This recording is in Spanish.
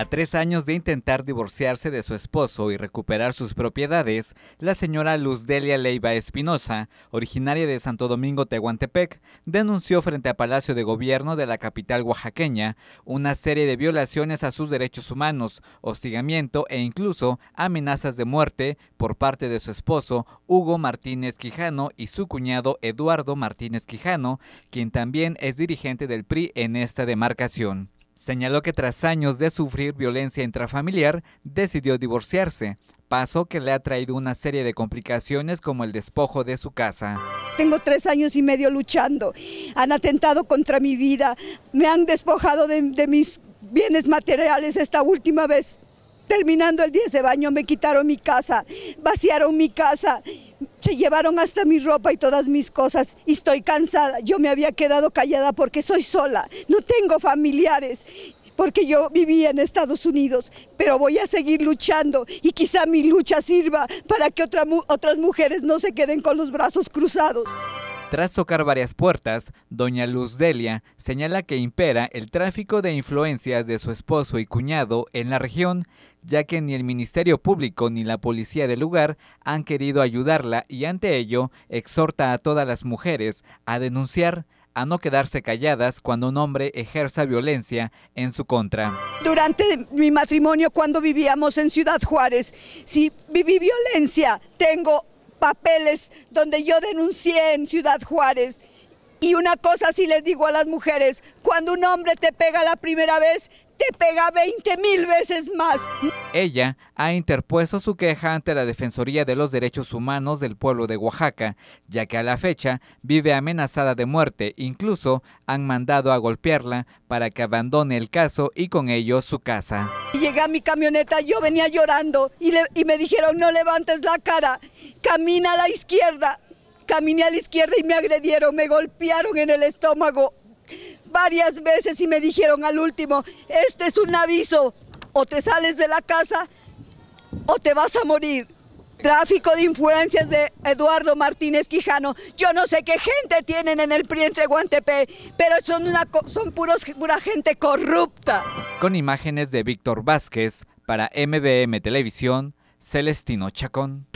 A tres años de intentar divorciarse de su esposo y recuperar sus propiedades, la señora Luz Delia Leiva Espinosa, originaria de Santo Domingo, Tehuantepec, denunció frente a Palacio de Gobierno de la capital oaxaqueña una serie de violaciones a sus derechos humanos, hostigamiento e incluso amenazas de muerte por parte de su esposo Hugo Martínez Quijano y su cuñado Eduardo Martínez Quijano, quien también es dirigente del PRI en esta demarcación. Señaló que tras años de sufrir violencia intrafamiliar, decidió divorciarse, paso que le ha traído una serie de complicaciones como el despojo de su casa. Tengo tres años y medio luchando, han atentado contra mi vida, me han despojado de, mis bienes materiales esta última vez. Terminando el 10 de baño me quitaron mi casa, vaciaron mi casa se llevaron hasta mi ropa y todas mis cosas y estoy cansada. Yo me había quedado callada porque soy sola, no tengo familiares porque yo vivía en Estados Unidos, pero voy a seguir luchando y quizá mi lucha sirva para que otras mujeres no se queden con los brazos cruzados. Tras tocar varias puertas, doña Luz Delia señala que impera el tráfico de influencias de su esposo y cuñado en la región, ya que ni el Ministerio Público ni la policía del lugar han querido ayudarla y ante ello exhorta a todas las mujeres a denunciar a no quedarse calladas cuando un hombre ejerza violencia en su contra. Durante mi matrimonio, cuando vivíamos en Ciudad Juárez, si viví violencia, tengo papeles donde yo denuncié en Ciudad Juárez y una cosa sí les digo a las mujeres, cuando un hombre te pega la primera vez, te pega 20 mil veces más. Ella ha interpuesto su queja ante la Defensoría de los Derechos Humanos del pueblo de Oaxaca, ya que a la fecha vive amenazada de muerte, incluso han mandado a golpearla para que abandone el caso y con ello su casa. Llegué a mi camioneta, yo venía llorando y, y me dijeron no levantes la cara, camina a la izquierda, Caminé a la izquierda y me agredieron, me golpearon en el estómago varias veces y me dijeron al último, este es un aviso, o te sales de la casa o te vas a morir. Tráfico de influencias de Eduardo Martínez Quijano. Yo no sé qué gente tienen en el Priente Guantepe, pero son, puros, pura gente corrupta. Con imágenes de Víctor Vázquez para MDM Televisión, Celestino Chacón.